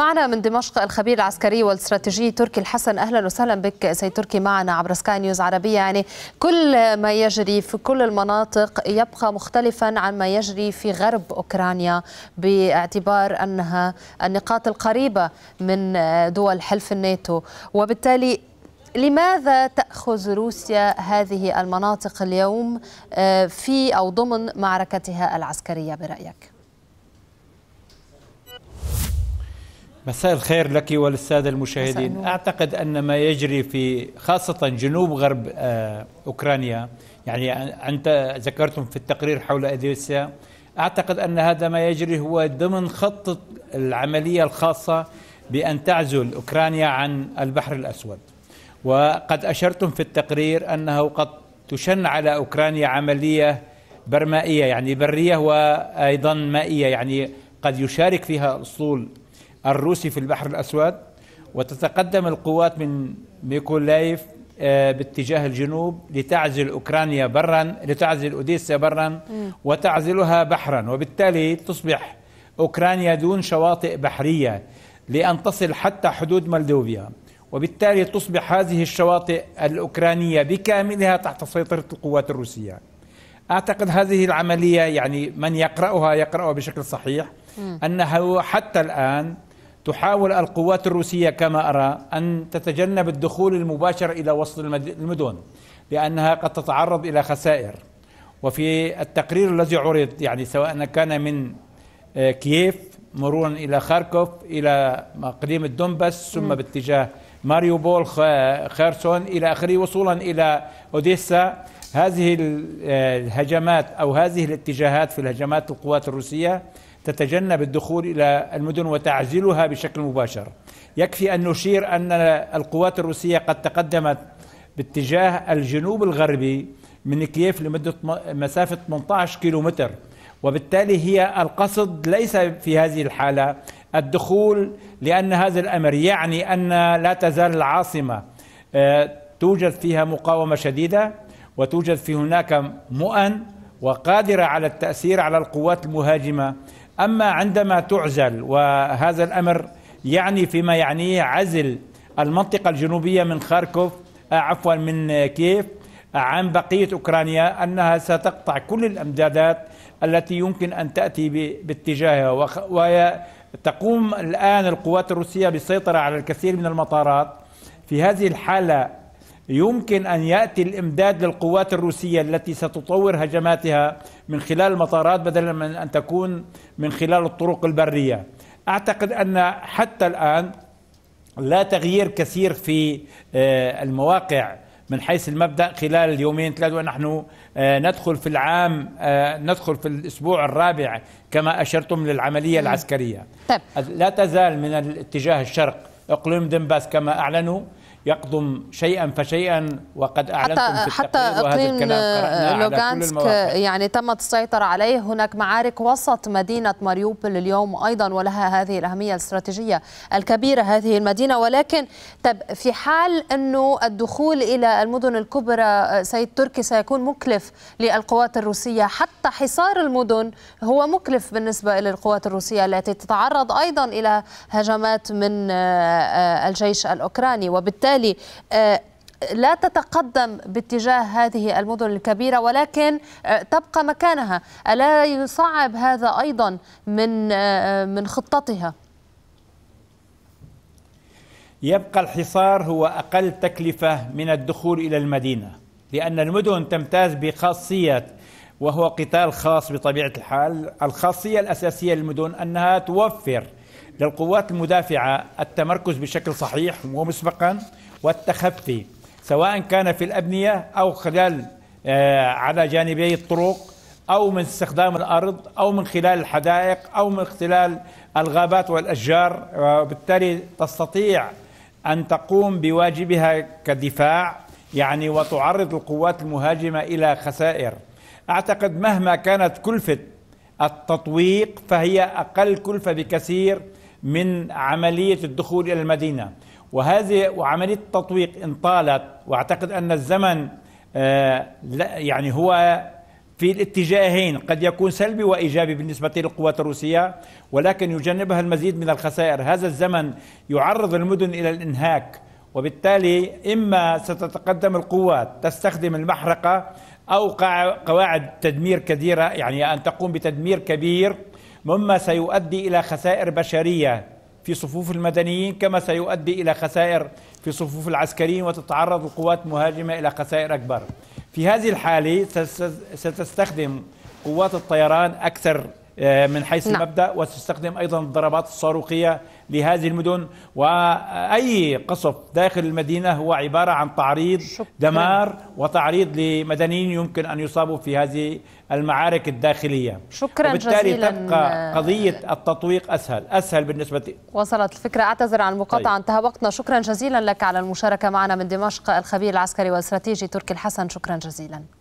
معنا من دمشق الخبير العسكري والاستراتيجي تركي الحسن اهلا وسهلا بك سيد تركي معنا عبر سكاي نيوز عربيه يعني كل ما يجري في كل المناطق يبقى مختلفا عن ما يجري في غرب اوكرانيا باعتبار انها النقاط القريبه من دول حلف الناتو وبالتالي لماذا تأخذ روسيا هذه المناطق اليوم آه، في أو ضمن معركتها العسكرية برأيك؟ مساء الخير لك وللسادة المشاهدين أعتقد أن ما يجري في خاصة جنوب غرب آه، أوكرانيا يعني أنت ذكرتم في التقرير حول أديسيا أعتقد أن هذا ما يجري هو ضمن خطة العملية الخاصة بأن تعزل أوكرانيا عن البحر الأسود وقد أشرتم في التقرير أنه قد تشن على أوكرانيا عملية برمائية يعني برية وأيضا مائية يعني قد يشارك فيها أسطول الروسي في البحر الأسود وتتقدم القوات من ميكولايف آه، باتجاه الجنوب لتعزل أوكرانيا برا لتعزل أوديسا برا وتعزلها بحرا وبالتالي تصبح أوكرانيا دون شواطئ بحرية لأن تصل حتى حدود مولدوفيا وبالتالي تصبح هذه الشواطئ الأوكرانية بكاملها تحت سيطرة القوات الروسية أعتقد هذه العملية يعني من يقرأها يقرأها بشكل صحيح أنه حتى الآن تحاول القوات الروسية كما أرى أن تتجنب الدخول المباشر إلى وسط المدن لأنها قد تتعرض إلى خسائر وفي التقرير الذي عرض يعني سواء كان من آه، كييف مرورا إلى خاركوف إلى مقديم الدنبس ثم باتجاه ماريوبول خيرسون إلى آخره وصولا إلى أوديسا هذه آه، الهجمات أو هذه الاتجاهات في الهجمات القوات الروسية تتجنب الدخول إلى المدن وتعزلها بشكل مباشر يكفي أن نشير أن القوات الروسية قد تقدمت باتجاه الجنوب الغربي من كييف لمدة مسافة 18 كيلومتر وبالتالي هي القصد ليس في هذه الحالة الدخول لأن هذا الأمر يعني أن لا تزال العاصمة آه، توجد فيها مقاومة شديدة وتوجد في هناك مؤن وقادرة على التأثير على القوات المهاجمة أما عندما تعزل وهذا الأمر يعني فيما يعنيه عزل المنطقة الجنوبية من خاركوف آه، عفوا من كيف آه، عن بقية أوكرانيا أنها ستقطع كل الأمدادات التي يمكن أن تأتي باتجاهها وتقوم الآن القوات الروسية بالسيطرة على الكثير من المطارات في هذه الحالة يمكن ان ياتي الامداد للقوات الروسيه التي ستطور هجماتها من خلال المطارات بدلا من ان تكون من خلال الطرق البريه. اعتقد ان حتى الان لا تغيير كثير في آه، المواقع من حيث المبدا خلال اليومين ثلاثه ونحن آه، ندخل في العام آه، ندخل في الاسبوع الرابع كما اشرتم للعمليه العسكريه. طيب. لا تزال من الاتجاه الشرق اقليم دنباس كما اعلنوا يقضم شيئا فشيئا وقد اعلنتم حتى في حتى اقليم لوغانسك يعني تمت السيطره عليه هناك معارك وسط مدينه ماريوبل اليوم ايضا ولها هذه الاهميه الاستراتيجيه الكبيره هذه المدينه ولكن طب في حال انه الدخول الى المدن الكبرى آه، سيد تركي سيكون مكلف للقوات الروسيه حتى حصار المدن هو مكلف بالنسبه للقوات الروسيه التي تتعرض ايضا الى هجمات من آه، آه، الجيش الاوكراني وبالتالي وبالتالي آه، لا تتقدم باتجاه هذه المدن الكبيرة ولكن آه، تبقى مكانها ألا يصعب هذا أيضا من آه، من خطتها يبقى الحصار هو أقل تكلفة من الدخول إلى المدينة لأن المدن تمتاز بخاصية وهو قتال خاص بطبيعة الحال الخاصية الأساسية للمدن أنها توفر للقوات المدافعة التمركز بشكل صحيح ومسبقا والتخفي سواء كان في الأبنية أو خلال آه، على جانبي الطرق أو من استخدام الأرض أو من خلال الحدائق أو من خلال الغابات والأشجار وبالتالي آه، تستطيع أن تقوم بواجبها كدفاع يعني وتعرض القوات المهاجمة إلى خسائر أعتقد مهما كانت كلفة التطويق فهي أقل كلفة بكثير من عملية الدخول إلى المدينة وهذه وعملية التطويق إن طالت وأعتقد أن الزمن آه، يعني هو في الاتجاهين قد يكون سلبي وإيجابي بالنسبة للقوات الروسية ولكن يجنبها المزيد من الخسائر هذا الزمن يعرض المدن إلى الإنهاك وبالتالي إما ستتقدم القوات تستخدم المحرقة أو قواعد تدمير كثيرة يعني أن تقوم بتدمير كبير مما سيؤدي الى خسائر بشريه في صفوف المدنيين كما سيؤدي الى خسائر في صفوف العسكريين وتتعرض القوات المهاجمه الى خسائر اكبر. في هذه الحاله ستستخدم قوات الطيران اكثر آه، من حيث نعم. المبدا وتستخدم ايضا الضربات الصاروخيه لهذه المدن واي قصف داخل المدينه هو عباره عن تعريض شكرا. دمار وتعريض لمدنيين يمكن ان يصابوا في هذه المعارك الداخليه شكرا وبالتالي جزيلا تبقى قضيه التطويق اسهل اسهل بالنسبه لي. وصلت الفكره اعتذر عن المقاطعه طيب. انتهى وقتنا شكرا جزيلا لك على المشاركه معنا من دمشق الخبير العسكري والاستراتيجي تركي الحسن شكرا جزيلا